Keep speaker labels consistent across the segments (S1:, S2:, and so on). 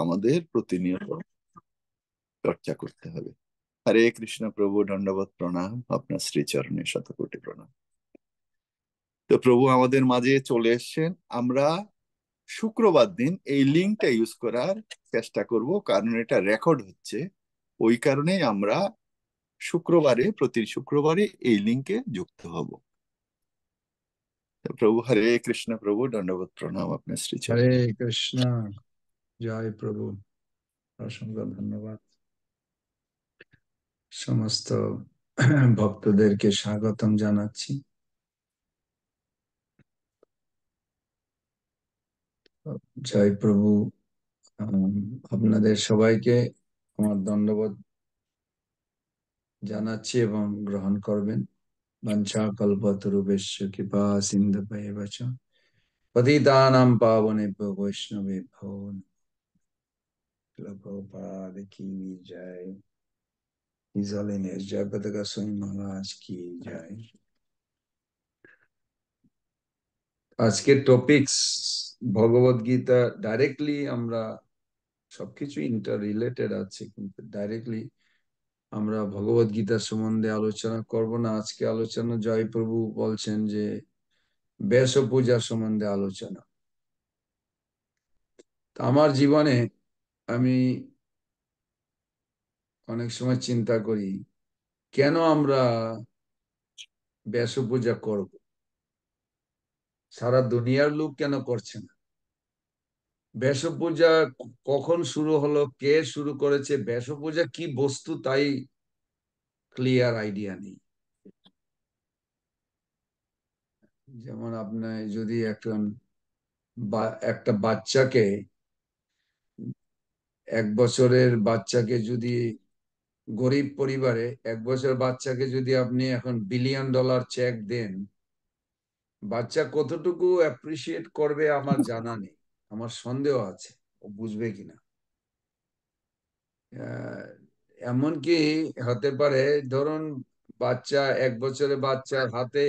S1: আমাদের প্রতিনিয়ত চর্চা করতে হবে হরে কৃষ্ণ প্রভু দণ্ডবত প্রণাম আপনার শ্রীচরণে শতকোটি প্রণাম তো প্রভু আমাদের মাঝে চলে এসছেন আমরা শুক্রবার দিন এই লিঙ্কটা ইউজ করার চেষ্টা করব কারণ এটা রেকর্ড হচ্ছে ওই কারণেই আমরা শুক্রবারে প্রতি শুক্রবারে এই লিঙ্কে যুক্ত হব প্রভু হরে কৃষ্ণ প্রভু দণ্ডবত প্রণাম আপনার শ্রী হরে কৃষ্ণ জয় প্রভু অসংখ্য ধন্যবাদ সমস্ত ভক্তদেরকে স্বাগতম জানাচ্ছি জয় প্রভু আপনাদের সবাইকে আমার দণ্ডবোধ জানাচ্ছি এবং গ্রহণ করবেন বাঞ্ছা কল্পতরুবেশ্য কৃপা সিন্ধু পেয়ে পতিতানাম পাবনে বৈষ্ণবে ভবন Srila Prabhupada ki jai. His Holiness Jai Goswami Maharaj ki jai. আজকের টপিকস ভগবত গীতা ডাইরেক্টলি আমরা সবকিছু ইন্টার রিলেটেড আছে কিন্তু ডাইরেক্টলি আমরা ভগবত গীতা সম্বন্ধে আলোচনা করব না আজকে আলোচনা জয়প্রভু বলছেন যে বেশ পূজা সম্বন্ধে আলোচনা আমার জীবনে আমি অনেক সময় চিন্তা করি কেন আমরা ব্যাস পূজা করব সারা দুনিয়ার লোক কেন করছে না ব্যাস পূজা কখন শুরু হলো কে শুরু করেছে ব্যাস পূজা কি বস্তু তাই ক্লিয়ার আইডিয়া নেই যেমন আপনার যদি একজন বা একটা বাচ্চাকে এক বছরের বাচ্চাকে যদি গরিব পরিবারে এক বছর বাচ্চাকে যদি আপনি এখন বিলিয়ন ডলার চেক দেন বাচ্চা কতটুকু অ্যাপ্রিসিয়েট করবে আমার জানা নেই আমার সন্দেহ আছে ও বুঝবে কিনা এমনকি হতে পারে ধরুন বাচ্চা এক বছরে বাচ্চার হাতে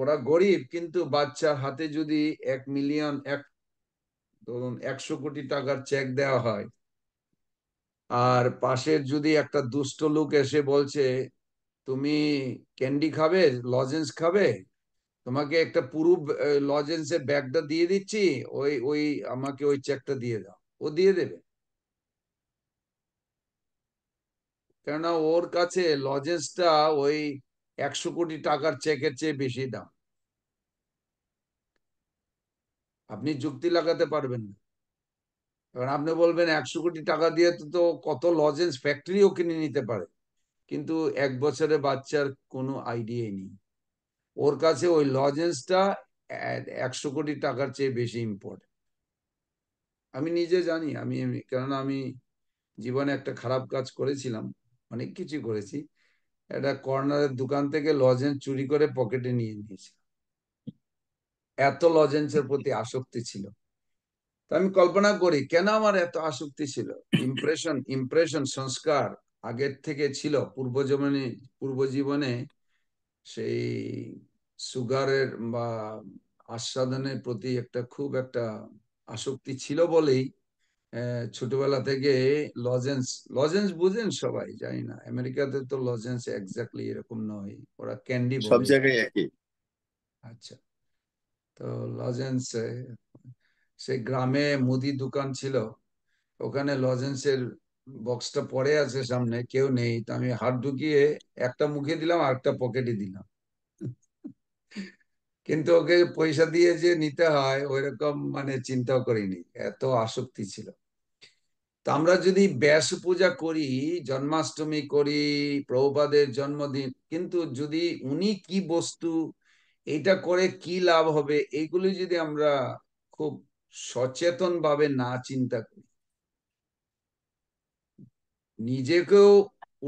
S1: ওরা গরিব কিন্তু বাচ্চার হাতে যদি এক মিলিয়ন এক ধরুন একশো কোটি টাকার চেক দেওয়া হয় আর পাশের যদি একটা দুষ্ট লোক এসে বলছে তুমি ক্যান্ডি খাবে লজেন্স খাবে তোমাকে একটা পুরো লজেন্সের ব্যাগটা দিয়ে দিচ্ছি ওই ওই আমাকে ওই চেকটা দিয়ে দাও ও দিয়ে দেবে কেননা ওর কাছে লজেন্সটা ওই একশো কোটি টাকার চেকের চেয়ে বেশি দাম আপনি যুক্তি লাগাতে পারবেন না কারণ আপনি বলবেন একশো কোটি টাকা দিয়ে তো কত লজেন্স ফ্যাক্টরিও কিনে নিতে পারে কিন্তু এক বছরে বাচ্চার কোনো আইডিয়াই নেই ওর কাছে ওই লজেন্সটা একশো কোটি টাকার চেয়ে বেশি ইম্পর্টেন্ট আমি নিজে জানি আমি কেননা আমি জীবনে একটা খারাপ কাজ করেছিলাম অনেক কিছু করেছি একটা কর্নারের দোকান থেকে লজেন্স চুরি করে পকেটে নিয়ে নিয়েছিলাম এত লজেন্সের প্রতি আসক্তি ছিল আমি কল্পনা করি কেন আমার এত আসক্তি ছিল ইমপ্রেশন ইমপ্রেশন সংস্কার আগের থেকে ছিল পূর্ব জীবনে পূর্ব জীবনে সেই সুগারের বা আস্বাদনের প্রতি একটা খুব একটা আসক্তি ছিল বলেই ছোটবেলা থেকে লজেন্স লজেন্স বুঝেন সবাই জানি না আমেরিকাতে তো লজেন্স এক্সাক্টলি এরকম নয় ওরা ক্যান্ডি সব জায়গায় একই আচ্ছা তো লজেন্সে সেই গ্রামে মুদি দোকান ছিল ওখানে লজেন্সের বক্সটা পড়ে আছে সামনে কেউ নেই তো আমি হাত ঢুকিয়ে একটা মুখে দিলাম আর একটা পকেটে দিলাম কিন্তু ওকে পয়সা দিয়ে যে নিতে হয় ওই রকম মানে চিন্তাও করিনি এত আসক্তি ছিল তো আমরা যদি ব্যাস পূজা করি জন্মাষ্টমী করি প্রভুপাদের জন্মদিন কিন্তু যদি উনি কি বস্তু এটা করে কি লাভ হবে এগুলি যদি আমরা খুব সচেতন ভাবে না চিন্তা করি নিজেকেও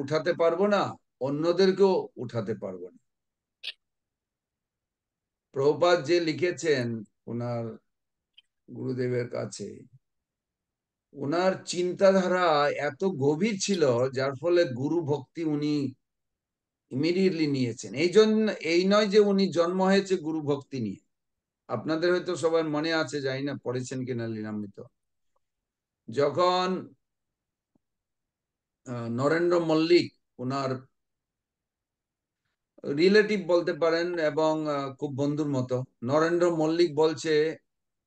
S1: উঠাতে পারবো না অন্যদেরকেও উঠাতে পারবো না প্রভাত যে লিখেছেন ওনার গুরুদেবের কাছে ওনার চিন্তাধারা এত গভীর ছিল যার ফলে গুরু ভক্তি উনি ইমিডিয়েটলি নিয়েছেন এই জন্য এই নয় যে উনি জন্ম হয়েছে গুরু ভক্তি নিয়ে আপনাদের হয়তো সবার মনে আছে যাই না পড়েছেন কিনা লীলামৃত যখন নরেন্দ্র মল্লিক ওনার রিলেটিভ বলতে পারেন এবং খুব বন্ধুর মতো নরেন্দ্র মল্লিক বলছে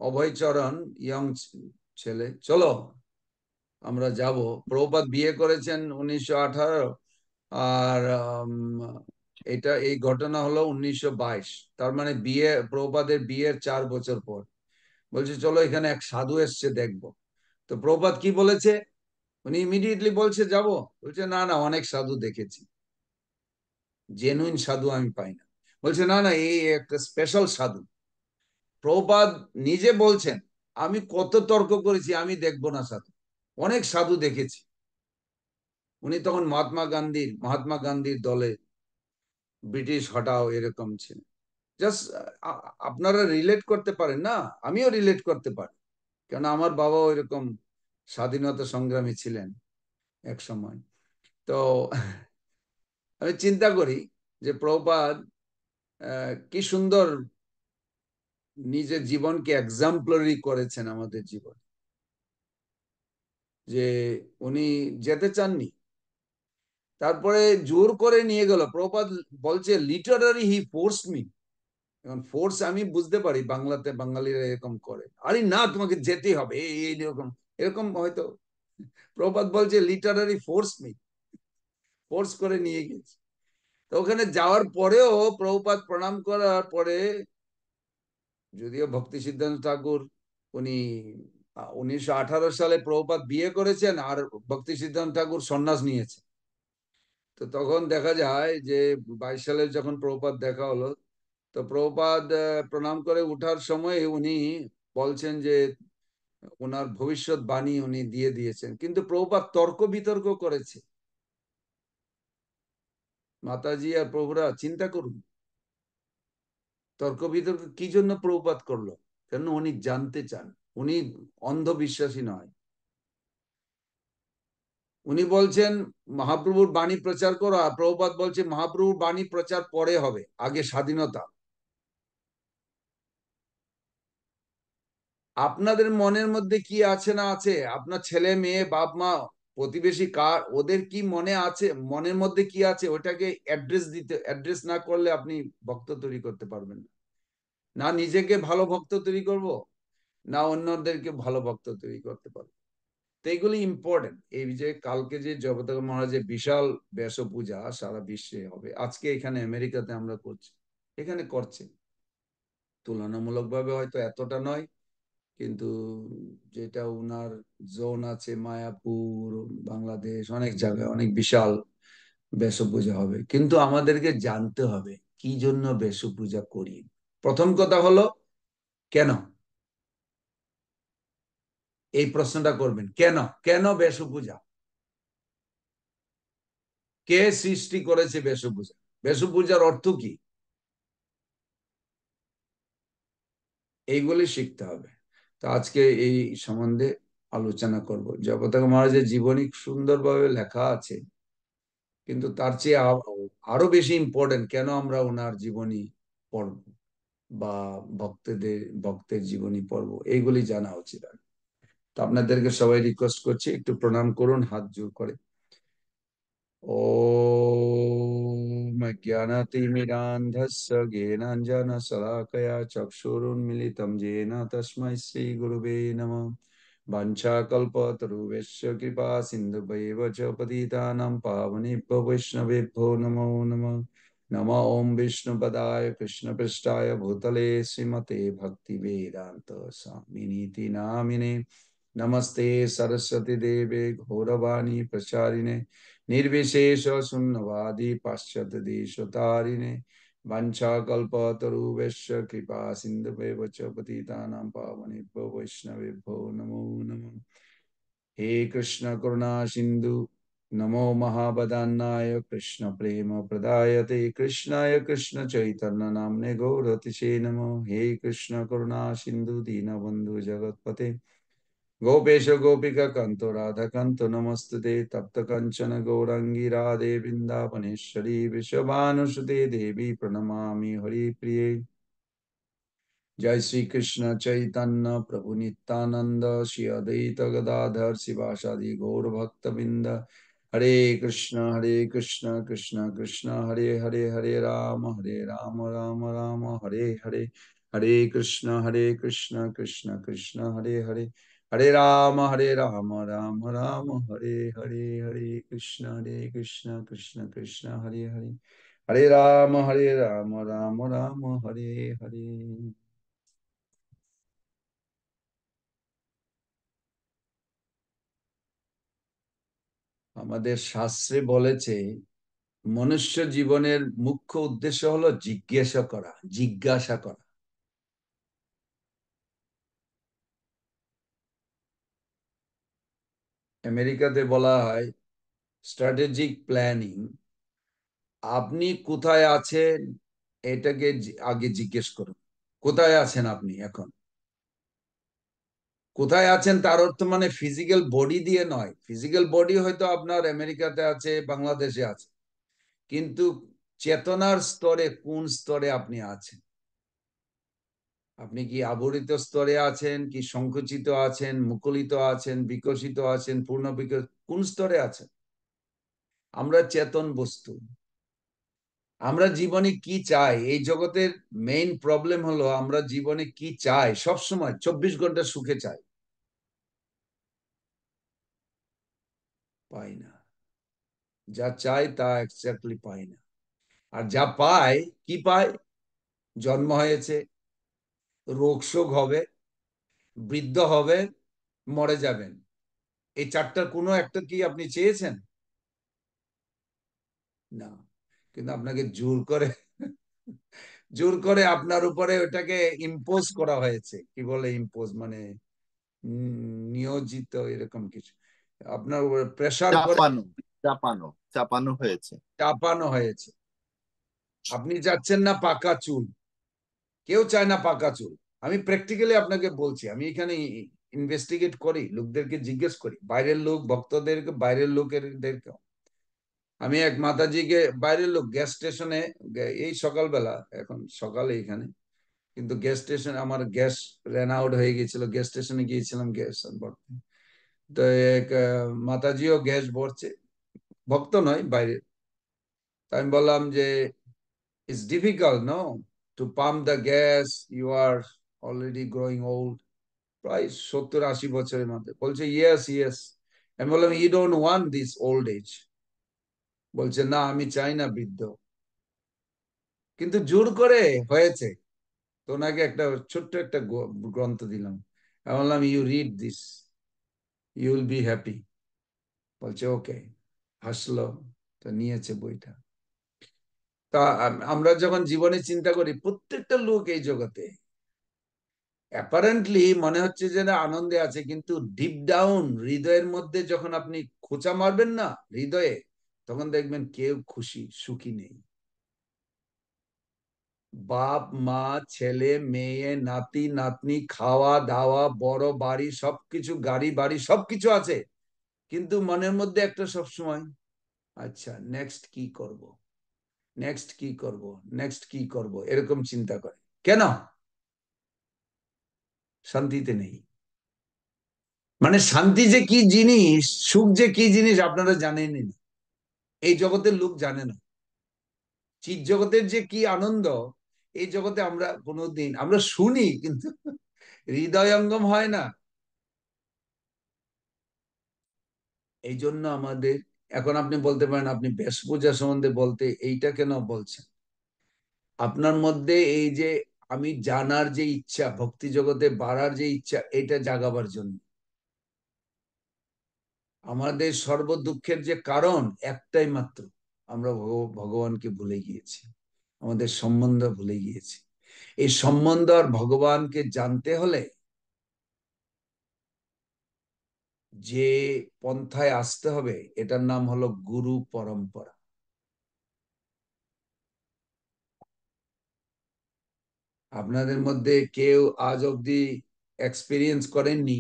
S1: অভয়চরণ ইয়ং ছেলে চলো আমরা যাব প্রভুপাত বিয়ে করেছেন উনিশশো আর এটা এই ঘটনা হলো উনিশশো তার মানে বিয়ে প্রপাদের বিয়ের চার বছর পর বলছে চলো এখানে এক সাধু এসছে দেখব তো প্রভুপাত কি বলেছে উনি ইমিডিয়েটলি বলছে যাব বলছে না না অনেক সাধু দেখেছি জেনুইন সাধু আমি পাই না বলছে না না এই একটা স্পেশাল সাধু প্রভুপাত নিজে বলছেন আমি কত তর্ক করেছি আমি দেখব না সাধু অনেক সাধু দেখেছি উনি তখন মহাত্মা গান্ধীর মহাত্মা গান্ধীর দলে ব্রিটিশ হটাও এরকম ছিলেন জাস্ট আপনারা রিলেট করতে পারেন না আমিও রিলেট করতে পারি কেন আমার বাবাও এরকম স্বাধীনতা সংগ্রামী ছিলেন এক সময় তো আমি চিন্তা করি যে প্রপাদ কি সুন্দর নিজের জীবনকে এক্সাম্পলারি করেছেন আমাদের জীবন যে উনি যেতে চাননি তারপরে জোর করে নিয়ে গেল প্রপাত বলছে লিটারারি হি ফোর্স মি এখন ফোর্স আমি বুঝতে পারি বাংলাতে বাঙালিরা এরকম করে আরে না তোমাকে যেতে হবে এই এরকম এরকম হয়তো প্রপাত বলছে লিটারারি ফোর্স মি ফোর্স করে নিয়ে গেছে তো ওখানে যাওয়ার পরেও প্রভুপাত প্রণাম করার পরে যদিও ভক্তি সিদ্ধান্ত ঠাকুর উনি উনিশশো সালে প্রভুপাত বিয়ে করেছেন আর ভক্তি সিদ্ধান্ত ঠাকুর সন্ন্যাস নিয়েছে তো তখন দেখা যায় যে বাইশ সালে যখন প্রভুপাত দেখা হলো তো প্রভুপাত প্রণাম করে উঠার সময় উনি বলছেন যে ওনার ভবিষ্যৎ বাণী উনি দিয়ে দিয়েছেন কিন্তু প্রভুপাত তর্ক বিতর্ক করেছে মাতাজি আর প্রভুরা চিন্তা করুন তর্ক বিতর্ক কি জন্য প্রভুপাত করলো কেন উনি জানতে চান উনি অন্ধবিশ্বাসী নয় উনি বলছেন মহাপ্রভুর বাণী প্রচার করো আর প্রভুপাত বলছে মহাপ্রভুর বাণী প্রচার পরে হবে আগে স্বাধীনতা আপনাদের মনের মধ্যে কি আছে না আছে আপনার ছেলে মেয়ে বাপ মা প্রতিবেশী কার ওদের কি মনে আছে মনের মধ্যে কি আছে ওটাকে অ্যাড্রেস দিতে অ্যাড্রেস না করলে আপনি ভক্ত তৈরি করতে পারবেন না নিজেকে ভালো ভক্ত তৈরি করব না অন্যদেরকে ভালো ভক্ত তৈরি করতে পারবো তো এগুলি ইম্পর্টেন্ট এই যে কালকে যে জগতাকা মহারাজের বিশাল ব্যাস পূজা সারা বিশ্বে হবে আজকে এখানে আমেরিকাতে আমরা করছি এখানে করছে তুলনামূলকভাবে হয়তো এতটা নয় কিন্তু যেটা উনার জোন আছে মায়াপুর বাংলাদেশ অনেক জায়গায় অনেক বিশাল বেশ পূজা হবে কিন্তু আমাদেরকে জানতে হবে কি জন্য বেশ পূজা করি প্রথম কথা হলো কেন এই প্রশ্নটা করবেন কেন কেন পূজা কে সৃষ্টি করেছে পূজা বেশ পূজার অর্থ কি এইগুলি শিখতে হবে তো আজকে এই সম্বন্ধে আলোচনা করব জগতাক মহারাজের জীবনী সুন্দরভাবে লেখা আছে কিন্তু তার চেয়ে আরো বেশি ইম্পর্টেন্ট কেন আমরা ওনার জীবনী পড়ব বা ভক্তদের ভক্তের জীবনী পড়ব এইগুলি জানা উচিত আর তো আপনাদেরকে সবাই রিকোয়েস্ট করছি একটু প্রণাম করুন হাত জোর করে ও জ্ঞানাঞ্জন জেন তস্মৈ শ্রী গুরুবে নম কৃপা সিন্ধুভৈব চ পতিতানাং পাবনেভ্য বৈষ্ণবেভ্যো নমো নমঃ নম ওম বিষ্ণুপদায় কৃষ্ণপৃষ্ঠায় ভূতলে শ্রীমতে ভক্তি বেদান্ত স্বামিনীতি নামিনে नमस्ते सरस्वती देवे घोरवाणी प्रचारिणे निर्विशेष शून्यवादी पाश्चात देश तारिणे वंशाकल्पतरुवेश कृपा सिंधुवेव च पतितानां पावनेभ्यो वैष्णवेभ्यो नमो नमः हे कृष्ण करुणा सिंधु नमो महाबदान्नाय कृष्ण प्रेम प्रदायते कृष्णाय कृष्ण चैतन्य नाम्ने गौरतिशे नमो हे कृष्ण करुणा सिंधु दीनबंधु जगत्पते गोपेश गोपिका कंतो राधा कंतो नमस्ते तप्त कंचन गौरंगी राधे बिंदावनेश्वरी विश्वभानुसुते देवी प्रणमामि हरि प्रिय जय श्री कृष्ण चैतन्य प्रभु नित्यानंद श्री अद्वैत गदाधर शिवासादि गौर भक्त बिंद हरे कृष्ण हरे कृष्ण कृष्ण कृष्ण हरे हरे हरे राम हरे राम राम राम हरे हरे हरे कृष्ण हरे कृष्ण कृष्ण कृष्ण हरे हरे হরে রাম হরে রাম রাম রাম হরে হরে হরে কৃষ্ণ হরে কৃষ্ণ কৃষ্ণ কৃষ্ণ হরে হরে হরে রাম হরে রাম রাম রাম হরে হরে আমাদের শাস্ত্রে বলেছে মনুষ্য জীবনের মুখ্য উদ্দেশ্য হলো জিজ্ঞাসা করা জিজ্ঞাসা করা আমেরিকাতে বলা হয় স্ট্র্যাটেজিক প্ল্যানিং আপনি কোথায় আছেন এটাকে আগে জিজ্ঞেস করুন কোথায় আছেন আপনি এখন কোথায় আছেন তার অর্থ মানে ফিজিক্যাল বডি দিয়ে নয় ফিজিক্যাল বডি হয়তো আপনার আমেরিকাতে আছে বাংলাদেশে আছে কিন্তু চেতনার স্তরে কোন স্তরে আপনি আছেন আপনি কি আবরিত স্তরে আছেন কি সংকুচিত আছেন মুকুলিত আছেন বিকশিত আছেন পূর্ণ বিকশ কোন স্তরে আছেন আমরা চেতন বস্তু আমরা জীবনে কি চাই এই জগতের মেইন প্রবলেম হলো আমরা জীবনে কি চাই সব সময় চব্বিশ ঘন্টা সুখে চাই পাই না যা চাই তা এক্স্যাক্টলি পাই না আর যা পায় কি পায় জন্ম হয়েছে রোগ শোগ হবে বৃদ্ধ হবে মরে যাবেন এই চারটার কোনো একটা কি আপনি চেয়েছেন না কিন্তু আপনাকে জোর করে জোর করে আপনার উপরে ওটাকে ইম্পোজ করা হয়েছে কি বলে ইম্পোজ মানে নিয়োজিত এরকম কিছু আপনার উপরে প্রেশার চাপানো চাপানো চাপানো হয়েছে চাপানো হয়েছে আপনি যাচ্ছেন না পাকা চুল কেউ চায় না পাকা চুল আমি প্র্যাকটিক্যালি আপনাকে বলছি আমি এখানে ইনভেস্টিগেট করি লোকদেরকে জিজ্ঞেস করি বাইরের লোক ভক্তদেরকে বাইরের লোকেরদেরকেও আমি এক মাতাজিকে বাইরের লোক গ্যাস স্টেশনে এই সকালবেলা এখন সকালে এখানে কিন্তু গ্যাস স্টেশন আমার গ্যাস রেন আউট হয়ে গেছিল গ্যাস স্টেশনে গিয়েছিলাম গ্যাস ভরতে তো এক মাতাজিও গ্যাস ভরছে ভক্ত নয় বাইরের তো আমি বললাম যে it's difficult no to pump the gas, you are already growing old. প্রায় সত্তর আশি বছরের মধ্যে বলছে ইয়েস ইয়েস আমি বললাম you don't want this old age বলছে না আমি চাই না বৃদ্ধ কিন্তু জোর করে হয়েছে তো ওনাকে একটা ছোট্ট একটা গ্রন্থ দিলাম আমি বললাম you read this you will be happy বলছে ওকে হাসলো তো নিয়েছে বইটা তা আমরা যখন জীবনে চিন্তা করি প্রত্যেকটা লোক এই জগতে অ্যাপারেন্টলি মনে হচ্ছে যে না আনন্দে আছে কিন্তু ডিপ ডাউন হৃদয়ের মধ্যে যখন আপনি খোঁচা মারবেন না হৃদয়ে তখন দেখবেন কেউ খুশি সুখী নেই বাপ মা ছেলে মেয়ে নাতি নাতনি খাওয়া দাওয়া বড় বাড়ি সবকিছু গাড়ি বাড়ি সবকিছু আছে কিন্তু মনের মধ্যে একটা সবসময় আচ্ছা নেক্সট কি করব। নেক্সট কি করব নেক্সট কি করব এরকম চিন্তা করে কেন শান্তিতে নেই মানে শান্তি যে কি জিনিস সুখ যে কি জিনিস আপনারা জানেন না এই জগতের লোক জানে না চির জগতের যে কি আনন্দ এই জগতে আমরা কোনোদিন আমরা শুনি কিন্তু হৃদয়ঙ্গম হয় না এই জন্য আমাদের এখন আপনি বলতে পারেন আপনি বেশভূষা সম্বন্ধে বলতে এইটা কেন বলছেন আপনার মধ্যে এই যে আমি জানার যে ইচ্ছা ভক্তি জগতে বাড়ার যে ইচ্ছা এটা জাগাবার জন্য আমাদের সর্ব দুঃখের যে কারণ একটাই মাত্র আমরা ভগবানকে ভুলে গিয়েছি আমাদের সম্বন্ধ ভুলে গিয়েছি এই সম্বন্ধ আর ভগবানকে জানতে হলে যে পন্থায় আসতে হবে এটার নাম হলো গুরু পরম্পরা আপনাদের মধ্যে কেউ আজ অব্দি এক্সপিরিয়েন্স করেননি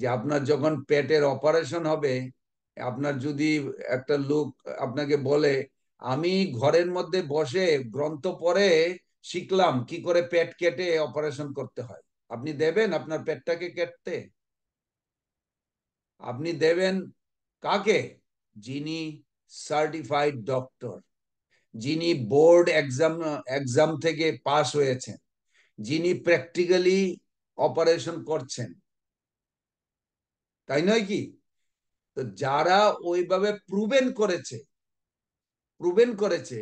S1: যে আপনার যখন পেটের অপারেশন হবে আপনার যদি একটা লোক আপনাকে বলে আমি ঘরের মধ্যে বসে গ্রন্থ পরে শিখলাম কি করে পেট কেটে অপারেশন করতে হয় আপনি দেবেন আপনার পেটটাকে কেটতে আপনি দেবেন কাকে যিনি সার্টিফাইড ডক্টর যিনি বোর্ড এক্সাম এক্সাম থেকে পাশ হয়েছেন যিনি প্র্যাকটিক্যালি অপারেশন করছেন তাই নয় কি তো যারা ওইভাবে প্রুভেন করেছে প্রুভেন করেছে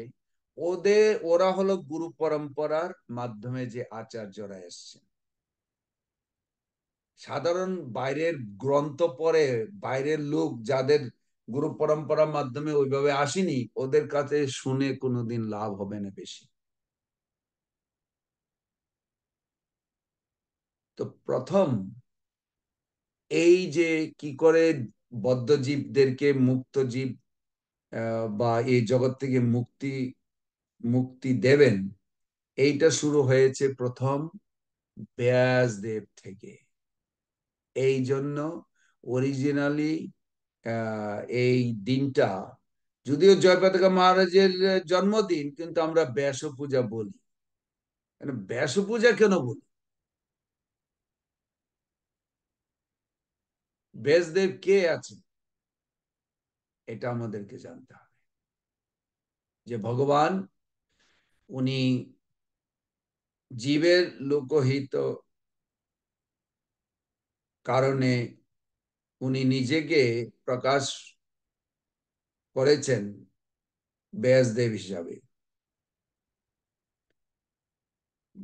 S1: ওদের ওরা হলো গুরু পরম্পরার মাধ্যমে যে আচার্যরা এসছেন সাধারণ বাইরের গ্রন্থ পরে বাইরের লোক যাদের গুরু পরম্পরার মাধ্যমে ওইভাবে আসেনি ওদের কাছে শুনে কোনোদিন লাভ হবে না বেশি তো প্রথম এই যে কি করে বদ্ধ জীবদেরকে মুক্ত জীব বা এই জগৎ থেকে মুক্তি মুক্তি দেবেন এইটা শুরু হয়েছে প্রথম ব্যাসদেব থেকে এই জন্য অরিজিনালি এই দিনটা যদিও জয়পতাকা মহারাজের জন্মদিন কিন্তু আমরা ব্যাস পূজা বলি ব্যাস পূজা কেন বলি ব্যাসদেব কে আছে এটা আমাদেরকে জানতে হবে যে ভগবান উনি জীবের লোকহিত কারণে উনি নিজেকে প্রকাশ করেছেন ব্যাসদেব হিসাবে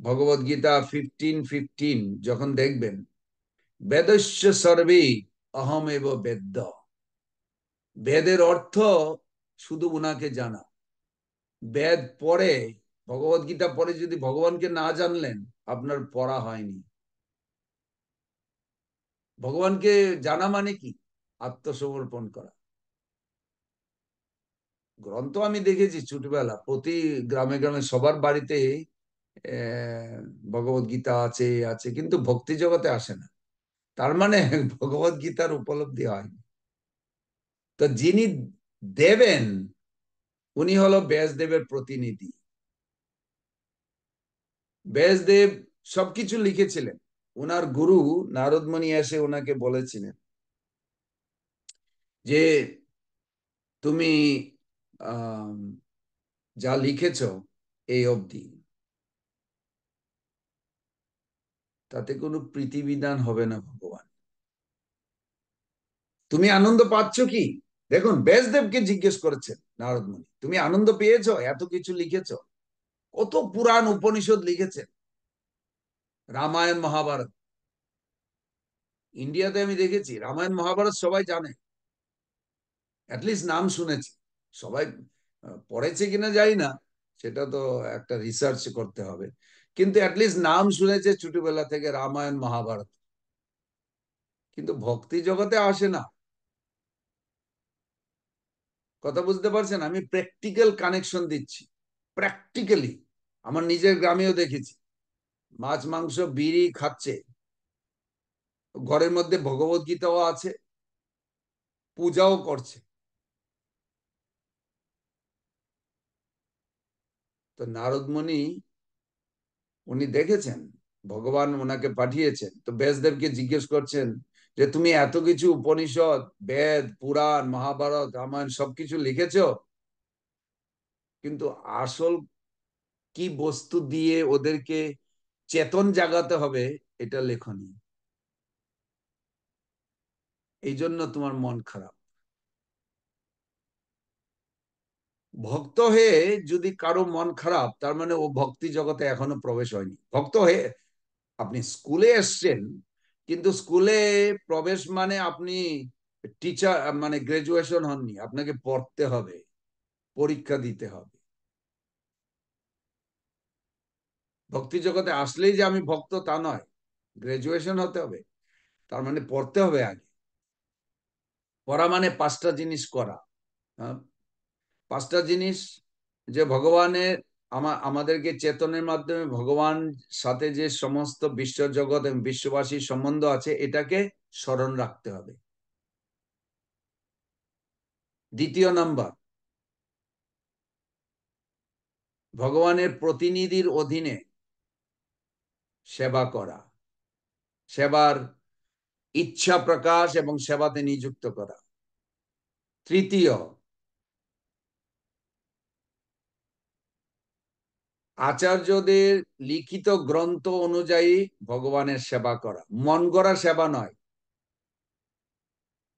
S1: ভগবত গীতা ফিফটিন ফিফটিন যখন দেখবেন বেদস্য সর্বে অহম এব বেদ্য বেদের অর্থ শুধু উনাকে জানা বেদ পরে ভগবত গীতা পরে যদি ভগবানকে না জানলেন আপনার পড়া হয়নি ভগবানকে জানা মানে কি আত্মসমর্পণ করা গ্রন্থ আমি দেখেছি ছোটবেলা প্রতি গ্রামে গ্রামে সবার বাড়িতে ভগবত গীতা আছে আছে কিন্তু ভক্তি জগতে আসে না তার মানে ভগবত গীতার উপলব্ধি হয়নি তো যিনি দেবেন উনি হলো ব্যাসদেবের প্রতিনিধি ব্যাসদেব সবকিছু লিখেছিলেন ওনার গুরু নারদমণি এসে ওনাকে বলেছিলেন যে তুমি যা লিখেছ এই অবধি তাতে কোনো প্রীতিবিধান হবে না ভগবান তুমি আনন্দ পাচ্ছ কি দেখুন ব্যাসদেবকে জিজ্ঞেস করেছেন নারদমণি তুমি আনন্দ পেয়েছ এত কিছু লিখেছ কত পুরাণ উপনিষদ লিখেছেন রামায়ণ মহাভারত ইন্ডিয়াতে আমি দেখেছি রামায়ণ মহাভারত সবাই জানে অ্যাটলিস্ট নাম শুনেছি সবাই পড়েছে কিনা যাই না সেটা তো একটা রিসার্চ করতে হবে কিন্তু অ্যাটলিস্ট নাম শুনেছে ছোটবেলা থেকে রামায়ণ মহাভারত কিন্তু ভক্তি জগতে আসে না কথা বুঝতে পারছেন আমি প্র্যাকটিক্যাল কানেকশন দিচ্ছি প্র্যাকটিক্যালি আমার নিজের গ্রামেও দেখেছি মাছ মাংস বিড়ি খাচ্ছে ঘরের মধ্যে ভগবত গীতাও আছে পূজাও করছে তো নারদমণি উনি দেখেছেন ভগবান ওনাকে পাঠিয়েছেন তো ব্যাসদেবকে জিজ্ঞেস করছেন যে তুমি এত কিছু উপনিষদ বেদ পুরাণ মহাভারত রামায়ণ সবকিছু লিখেছ কিন্তু আসল কি বস্তু দিয়ে ওদেরকে চেতন জাগাতে হবে এটা লেখনি এই জন্য তোমার মন খারাপ ভক্ত হয়ে যদি কারো মন খারাপ তার মানে ও ভক্তি জগতে এখনো প্রবেশ হয়নি ভক্ত হয়ে আপনি স্কুলে এসছেন কিন্তু স্কুলে প্রবেশ মানে আপনি টিচার মানে গ্রাজুয়েশন হননি আপনাকে পড়তে হবে পরীক্ষা দিতে হবে ভক্তি জগতে আসলেই যে আমি ভক্ত তা নয় গ্রাজুয়েশন হতে হবে তার মানে পড়তে হবে আগে পড়া মানে পাঁচটা জিনিস করা পাঁচটা জিনিস যে ভগবানের আমা আমাদেরকে চেতনের মাধ্যমে ভগবান সাথে যে সমস্ত বিশ্ব জগৎ এবং বিশ্ববাসীর সম্বন্ধ আছে এটাকে স্মরণ রাখতে হবে দ্বিতীয় নাম্বার ভগবানের প্রতিনিধির অধীনে সেবা করা সেবার ইচ্ছা প্রকাশ এবং সেবাতে নিযুক্ত করা তৃতীয় আচার্যদের লিখিত গ্রন্থ অনুযায়ী ভগবানের সেবা করা মন করা সেবা নয়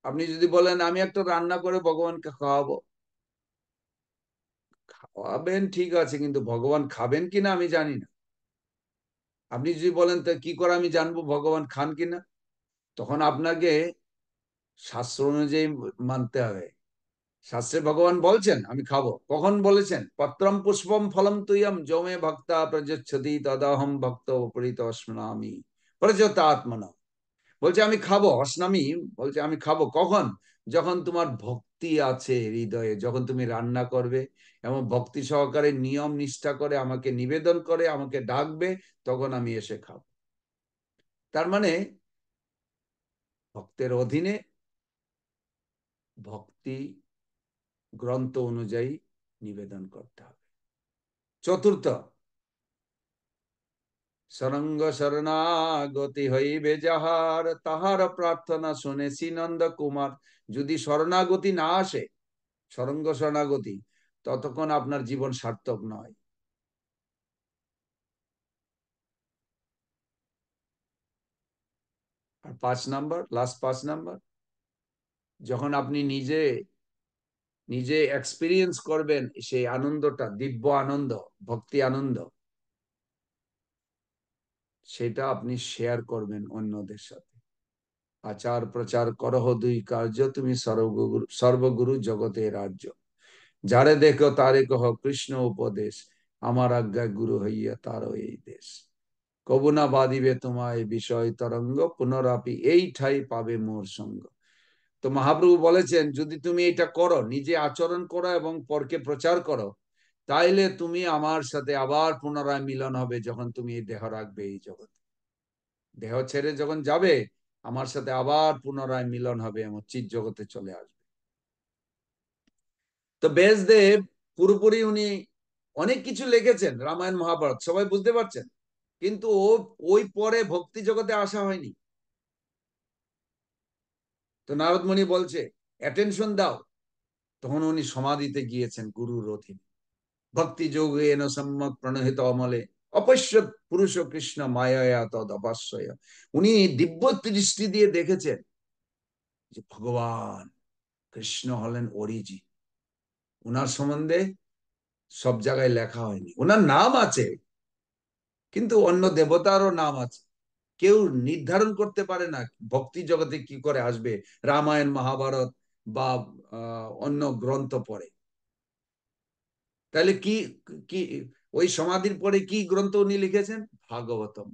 S1: আপনি যদি বলেন আমি একটা রান্না করে ভগবানকে খাওয়াবো খাওয়াবেন ঠিক আছে কিন্তু ভগবান খাবেন কিনা আমি জানি না আপনি যদি বলেন তা কি করে আমি জানবো ভগবান খান কিনা তখন আপনাকে শাস্ত্র অনুযায়ী মানতে হবে শাস্ত্রে ভগবান বলছেন আমি খাবো কখন বলেছেন পত্রম পুষ্পম ফলম তুইয়ম জমে ভক্তা প্রযোচ্ছতি তদাহম ভক্ত অপরিত অস্নামি প্রযত আত্মনা বলছে আমি খাবো অশ্নামি বলছে আমি খাবো কখন যখন তোমার ভক্ত ভক্তি আছে হৃদয়ে যখন তুমি রান্না করবে এবং ভক্তি সহকারে নিয়ম নিষ্ঠা করে আমাকে নিবেদন করে আমাকে ডাকবে তখন আমি এসে খাব তার মানে ভক্তের অধীনে ভক্তি গ্রন্থ অনুযায়ী নিবেদন করতে হবে চতুর্থ সরঙ্গ শরণাগতি হইবে যাহার তাহার প্রার্থনা শুনেছি নন্দ কুমার যদি শরণাগতি না আসে সরঙ্গ শরণাগতি ততক্ষণ আপনার জীবন সার্থক নয় আর পাঁচ নাম্বার লাস্ট পাঁচ নাম্বার যখন আপনি নিজে নিজে এক্সপিরিয়েন্স করবেন সেই আনন্দটা দিব্য আনন্দ ভক্তি আনন্দ সেটা আপনি শেয়ার করবেন অন্যদের সাথে আচার প্রচার করহ দুই কার্য তুমি সর্বগুরু সর্বগুরু জগতে রাজ্য যারে দেখো তারে কহ কৃষ্ণ উপদেশ আমার আজ্ঞা গুরু হইয়া তার এই দেশ কবু না বাঁধিবে তোমায় বিষয় তরঙ্গ পুনরাপি এই ঠাই পাবে মোর সঙ্গ তো মহাপ্রভু বলেছেন যদি তুমি এটা করো নিজে আচরণ করো এবং পরকে প্রচার করো তাইলে তুমি আমার সাথে আবার পুনরায় মিলন হবে যখন তুমি দেহ রাখবে এই জগতে দেহ ছেড়ে যখন যাবে আমার সাথে আবার পুনরায় মিলন হবে এমন চিত জগতে চলে আসবে তো ব্যাসদেব পুরোপুরি উনি অনেক কিছু লেখেছেন রামায়ণ মহাভারত সবাই বুঝতে পারছেন কিন্তু ও ওই পরে ভক্তি জগতে আসা হয়নি তো নারদমণি বলছে অ্যাটেনশন দাও তখন উনি সমাধিতে গিয়েছেন গুরুর অধীনে ভক্তি যোগেন সম্যক প্রণহিত অমলে অপশ্য পুরুষ কৃষ্ণ মায়া তদ অপাশ্বয় উনি দিব্য দৃষ্টি দিয়ে দেখেছেন যে ভগবান কৃষ্ণ হলেন অরিজি উনার সম্বন্ধে সব জায়গায় লেখা হয়নি ওনার নাম আছে কিন্তু অন্য দেবতারও নাম আছে কেউ নির্ধারণ করতে পারে না ভক্তি জগতে কি করে আসবে রামায়ণ মহাভারত বা অন্য গ্রন্থ পড়ে তাহলে কি কি ওই সমাধির পরে কি গ্রন্থ উনি লিখেছেন ভাগবতম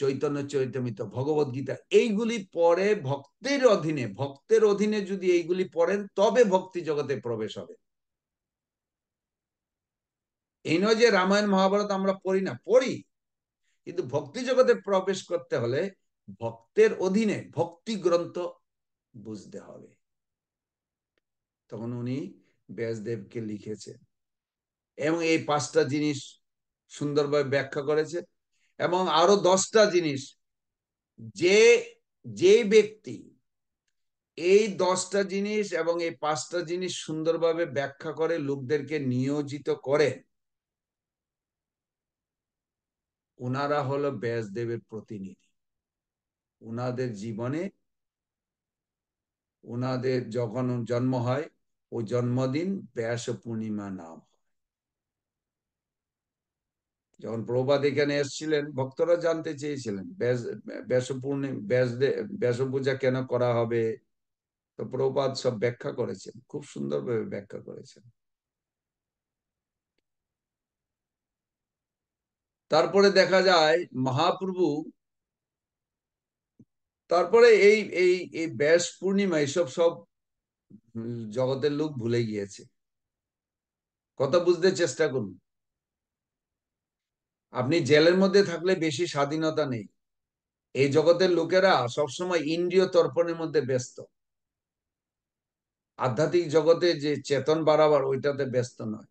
S1: চৈতন্য চৈতমিত ভগবত গীতা এইগুলি পরে ভক্তের অধীনে ভক্তের অধীনে যদি এইগুলি পড়েন তবে ভক্তি জগতে প্রবেশ হবে এই নয় যে রামায়ণ মহাভারত আমরা পড়ি না পড়ি কিন্তু ভক্তি জগতে প্রবেশ করতে হলে ভক্তের অধীনে ভক্তি গ্রন্থ বুঝতে হবে তখন উনি ব্যাসদেবকে লিখেছেন এবং এই পাঁচটা জিনিস সুন্দরভাবে ব্যাখ্যা করেছে এবং আরো দশটা জিনিস যে যে ব্যক্তি এই দশটা জিনিস এবং এই পাঁচটা জিনিস সুন্দরভাবে ব্যাখ্যা করে লোকদেরকে নিয়োজিত করে ওনারা হলো ব্যাসদেবের প্রতিনিধি ওনাদের জীবনে ওনাদের যখন জন্ম হয় ও জন্মদিন ব্যাস পূর্ণিমা নাম হয় যখন প্রবাদ এখানে এসছিলেন ভক্তরা জানতে চেয়েছিলেন ব্যাস পূজা কেন করা হবে তো প্রবাদ সব ব্যাখ্যা করেছেন খুব সুন্দরভাবে ব্যাখ্যা করেছেন তারপরে দেখা যায় মহাপ্রভু তারপরে এই এই এই ব্যাস পূর্ণিমা এইসব সব জগতের লোক ভুলে গিয়েছে কথা বুঝতে চেষ্টা করুন আপনি জেলের মধ্যে থাকলে বেশি স্বাধীনতা নেই এই জগতের লোকেরা সবসময় ইন্দ্রিয় তর্পণের মধ্যে ব্যস্ত আধ্যাত্মিক জগতে যে চেতন বাড়াবার ওইটাতে ব্যস্ত নয়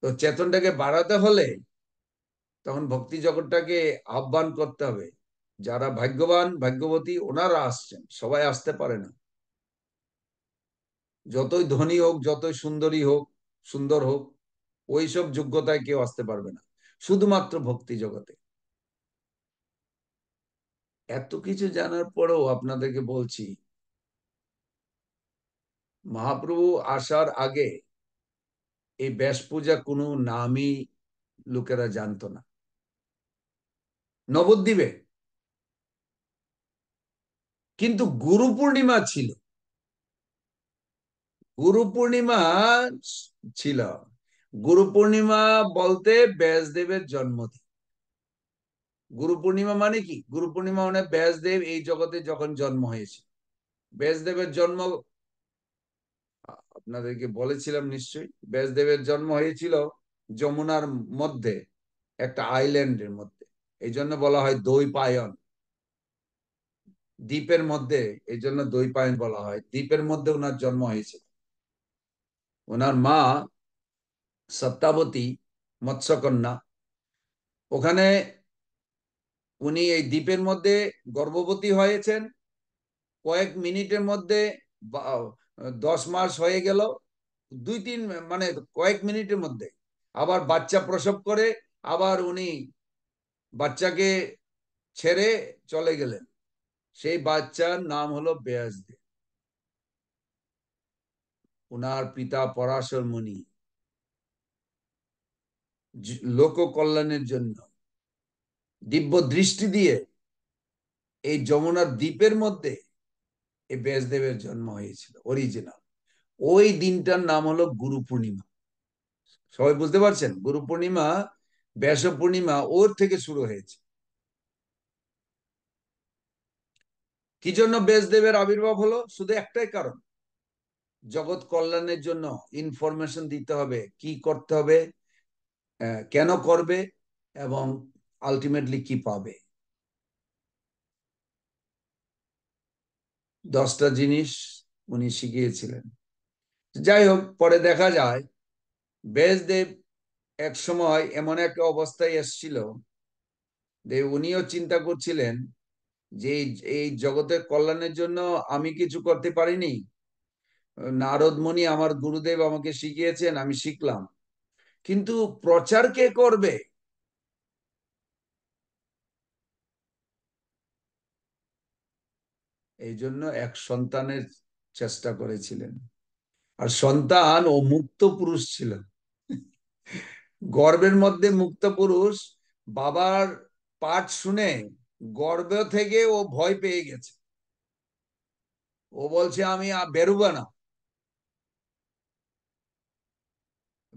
S1: তো চেতনটাকে বাড়াতে হলে তখন ভক্তি জগৎটাকে আহ্বান করতে হবে যারা ভাগ্যবান ভাগ্যবতী ওনারা আসছেন সবাই আসতে পারে না যতই ধনী হোক যতই সুন্দরী হোক সুন্দর হোক ওইসব যোগ্যতায় কেউ আসতে পারবে না শুধুমাত্র ভক্তি জগতে এত কিছু জানার পরেও আপনাদেরকে বলছি মহাপ্রভু আসার আগে এই ব্যাস পূজা কোনো নামই লোকেরা জানতো না নবদ্বীপে কিন্তু গুরু পূর্ণিমা ছিল গুরু পূর্ণিমা ছিল গুরু পূর্ণিমা বলতে ব্যাসদেবের জন্মদিন গুরু পূর্ণিমা মানে কি গুরু পূর্ণিমা মানে ব্যাসদেব এই জগতে যখন জন্ম হয়েছে ব্যাসদেবের জন্ম আপনাদেরকে বলেছিলাম নিশ্চয়ই ব্যাসদেবের জন্ম হয়েছিল যমুনার মধ্যে একটা আইল্যান্ডের মধ্যে এই জন্য বলা হয় দৈপায়ন দ্বীপের মধ্যে এই জন্য দৈপায়ন বলা হয় দ্বীপের মধ্যে ওনার জন্ম হয়েছিল ওনার মা সত্তাবতী মৎস্যকন্যা ওখানে উনি এই দ্বীপের মধ্যে গর্ভবতী হয়েছেন কয়েক মিনিটের মধ্যে দশ মাস হয়ে গেল দুই তিন মানে কয়েক মিনিটের মধ্যে আবার বাচ্চা প্রসব করে আবার উনি বাচ্চাকে ছেড়ে চলে গেলেন সেই বাচ্চার নাম হলো বেয়াজদে উনার পিতা পরাশর মুনি লোক কল্যাণের জন্য দিব্য দৃষ্টি দিয়ে এই যমুনার দ্বীপের মধ্যে এই ব্যাসদেবের জন্ম হয়েছিল অরিজিনাল ওই দিনটার নাম হলো গুরু পূর্ণিমা সবাই বুঝতে পারছেন গুরু পূর্ণিমা ব্যাস পূর্ণিমা ওর থেকে শুরু হয়েছে কি জন্য ব্যাসদেবের আবির্ভাব হলো শুধু একটাই কারণ জগৎ কল্যাণের জন্য ইনফরমেশন দিতে হবে কি করতে হবে কেন করবে এবং আলটিমেটলি কি পাবে দশটা জিনিস উনি শিখিয়েছিলেন যাই হোক পরে দেখা যায় ব্যাসদেব এক সময় এমন একটা অবস্থায় এসছিল যে উনিও চিন্তা করছিলেন যে এই জগতের কল্যাণের জন্য আমি কিছু করতে পারিনি নারদমণি আমার গুরুদেব আমাকে শিখিয়েছেন আমি শিখলাম কিন্তু প্রচার কে করবে এই জন্য এক সন্তানের চেষ্টা করেছিলেন আর সন্তান ও মুক্ত পুরুষ ছিল গর্বের মধ্যে মুক্ত পুরুষ বাবার পাঠ শুনে গর্ব থেকে ও ভয় পেয়ে গেছে ও বলছে আমি বেরোবো না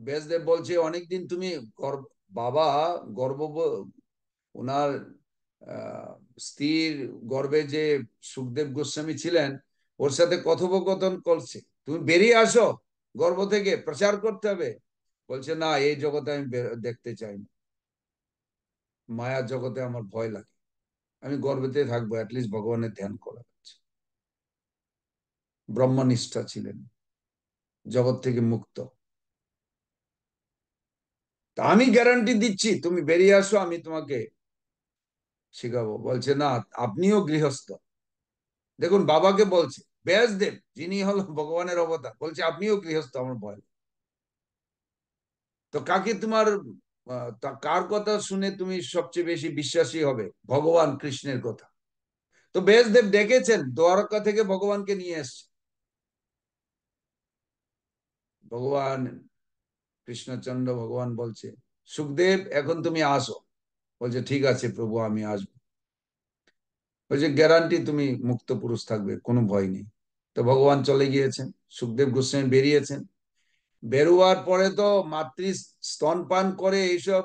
S1: ব্যাসদেব বলছে অনেকদিন তুমি বাবা গর্ব ওনার স্ত্রীর গর্বে যে সুখদেব গোস্বামী ছিলেন ওর সাথে কথোপকথন করছে তুমি বেরিয়ে আসো গর্ব থেকে প্রচার করতে হবে বলছে না এই জগতে আমি দেখতে চাই না মায়া জগতে আমার ভয় লাগে আমি গর্বেতে থাকবো অ্যাটলিস্ট ভগবানের ধ্যান করা হচ্ছে ব্রহ্মনিষ্ঠা ছিলেন জগৎ থেকে মুক্ত তা আমি গ্যারান্টি দিচ্ছি তুমি বেরিয়ে আসো আমি তোমাকে শিখাবো বলছে না আপনিও গৃহস্থ দেখুন বাবাকে বলছে ব্যাসদেব যিনি হল ভগবানের অবতার বলছে আপনিও গৃহস্থ আমার ভয় তো কাকে তোমার কার কথা শুনে তুমি সবচেয়ে বেশি বিশ্বাসী হবে ভগবান কৃষ্ণের কথা তো ব্যাসদেব ডেকেছেন দ্বারকা থেকে ভগবানকে নিয়ে এসছে ভগবান কৃষ্ণচন্দ্র ভগবান বলছে সুখদেব এখন তুমি আসো বলছে ঠিক আছে প্রভু আমি আসব বলছে গ্যারান্টি তুমি মুক্ত পুরুষ থাকবে কোনো ভয় নেই তো ভগবান চলে গিয়েছেন সুখদেব গোস্বামী বেরিয়েছেন বেরোয়ার পরে তো মাতৃ স্তন পান করে এইসব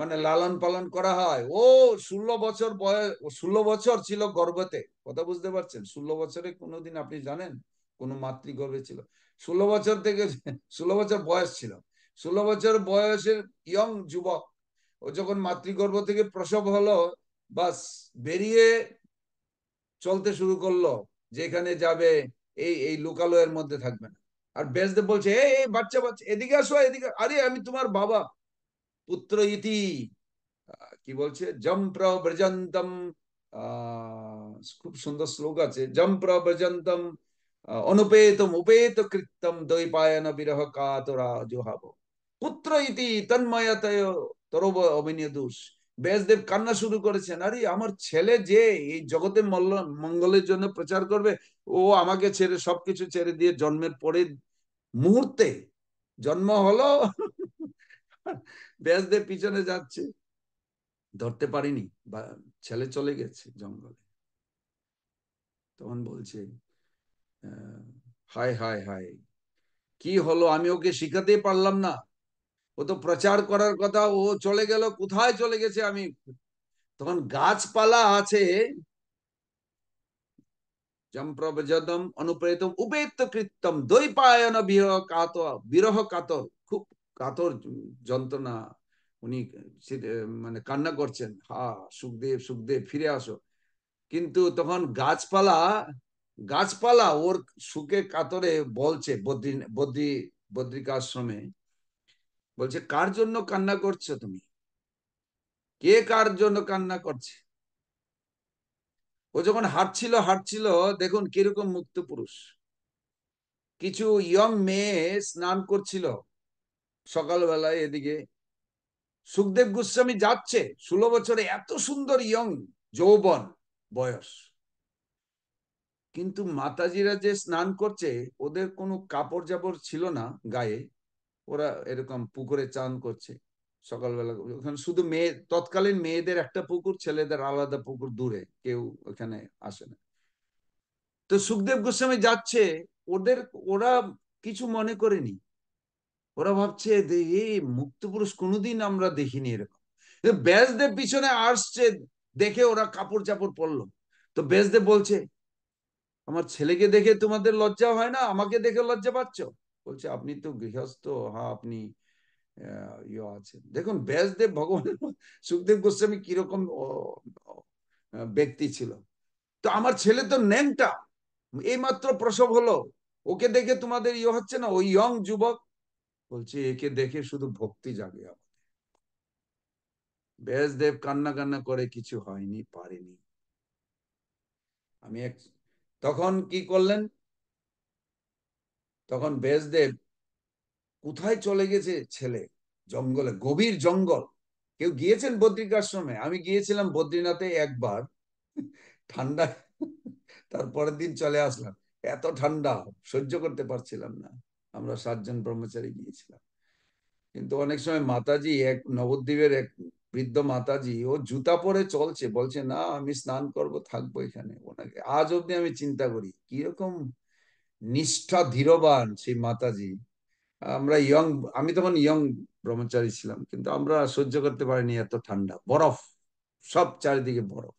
S1: মানে লালন পালন করা হয় ও ষোলো বছর বয়স ষোলো বছর ছিল গর্ভতে কথা বুঝতে পারছেন ষোলো বছরে কোনোদিন আপনি জানেন কোনো মাতৃগর্ভে ছিল ষোলো বছর থেকে ষোলো বছর বয়স ছিল ষোলো বছর বয়সের ইয়ং যুবক ও যখন মাতৃগর্ভ থেকে প্রসব হলো বাস বেরিয়ে চলতে শুরু করলো যেখানে যাবে এই এই লোকালয়ের মধ্যে থাকবে না আর বেসদে বলছে এই এই বাচ্চা বাচ্চা এদিকে আসো এদিকে আরে আমি তোমার বাবা পুত্র ইতি কি বলছে জম্প্র ব্রজন্তম খুব সুন্দর শ্লোক আছে জম্প্র ব্রজন্তম অনুপেতম উপেত কৃত্তম দৈপায়ন বিরহ কাতরা জোহাবো পুত্র ইতি তন্ময়তায় তরব দোষ ব্যাসদেব কান্না শুরু করেছেন আরে আমার ছেলে যে এই জগতে মঙ্গলের জন্য প্রচার করবে ও আমাকে ছেড়ে সবকিছু ছেড়ে দিয়ে জন্মের পরে মুহূর্তে জন্ম হলো ব্যাসদেব পিছনে যাচ্ছে ধরতে পারিনি বা ছেলে চলে গেছে জঙ্গলে তখন বলছে হায় হায় হায় কি হলো আমি ওকে শিখাতেই পারলাম না ও তো প্রচার করার কথা ও চলে গেল কোথায় চলে গেছে আমি তখন গাছপালা আছে জম্প্রবজদম উপেত্ত কৃত্তম বিরহ বিরহ কাতর খুব কাতর যন্ত্রণা উনি মানে কান্না করছেন হা সুখদেব সুখদেব ফিরে আসো কিন্তু তখন গাছপালা গাছপালা ওর সুখে কাতরে বলছে বদ্রী বদ্রী বদ্রিকাশ্রমে বলছে কার জন্য কান্না করছো তুমি কে কার জন্য কান্না করছে ও যখন হাঁটছিল হাঁটছিল দেখুন কিরকম মুক্ত পুরুষ কিছু ইয়ং মেয়ে স্নান করছিল সকালবেলায় এদিকে সুখদেব গোস্বামী যাচ্ছে ষোলো বছরে এত সুন্দর ইয়ং যৌবন বয়স কিন্তু মাতাজিরা যে স্নান করছে ওদের কোনো কাপড় জাপড় ছিল না গায়ে ওরা এরকম পুকুরে চান করছে সকালবেলা ওখানে শুধু মেয়ে তৎকালীন মেয়েদের একটা পুকুর ছেলেদের আলাদা পুকুর দূরে কেউ ওখানে আসে না তো সুখদেব গোস্বামী যাচ্ছে ওদের ওরা কিছু মনে করেনি ওরা ভাবছে মুক্ত পুরুষ কোনোদিন আমরা দেখিনি এরকম ব্যাসদেব পিছনে আসছে দেখে ওরা কাপড় চাপড় পরলো তো ব্যাসদেব বলছে আমার ছেলেকে দেখে তোমাদের লজ্জা হয় না আমাকে দেখে লজ্জা পাচ্ছ বলছে আপনি তো গৃহস্থ হা হ্যাঁ, আপনি ইয়ে আছেন দেখুন ব্যাসদেব ভগবান সুখদেব গোস্বামী কিরকম ব্যক্তি ছিল তো আমার ছেলে তো ন্যাংটা এই মাত্র প্রসব হলো ওকে দেখে তোমাদের ইয়ে হচ্ছে না ওই ইয়ং যুবক বলছে একে দেখে শুধু ভক্তি জাগে আমাদের ব্যাসদেব কান্না কান্না করে কিছু হয়নি পারেনি আমি এক তখন কি করলেন তখন ব্যাসদেব কোথায় চলে গেছে ছেলে জঙ্গলে গভীর জঙ্গল কেউ গিয়েছেন বদ্রিকাশ্রমে আমি গিয়েছিলাম বদ্রীনাথে একবার ঠান্ডা তারপরের দিন চলে আসলাম এত ঠান্ডা সহ্য করতে পারছিলাম না আমরা সাতজন ব্রহ্মচারী গিয়েছিলাম কিন্তু অনেক সময় মাতাজি এক নবদ্বীপের এক বৃদ্ধ মাতাজি ও জুতা পরে চলছে বলছে না আমি স্নান করব থাকবো এখানে ওনাকে আজ অব্দি আমি চিন্তা করি কিরকম নিষ্ঠা ধীরবান সেই মাতাজি আমরা ইয়ং আমি তখন ইয়ং ব্রহ্মচারী ছিলাম কিন্তু আমরা সহ্য করতে পারিনি এত ঠান্ডা বরফ সব চারিদিকে বরফ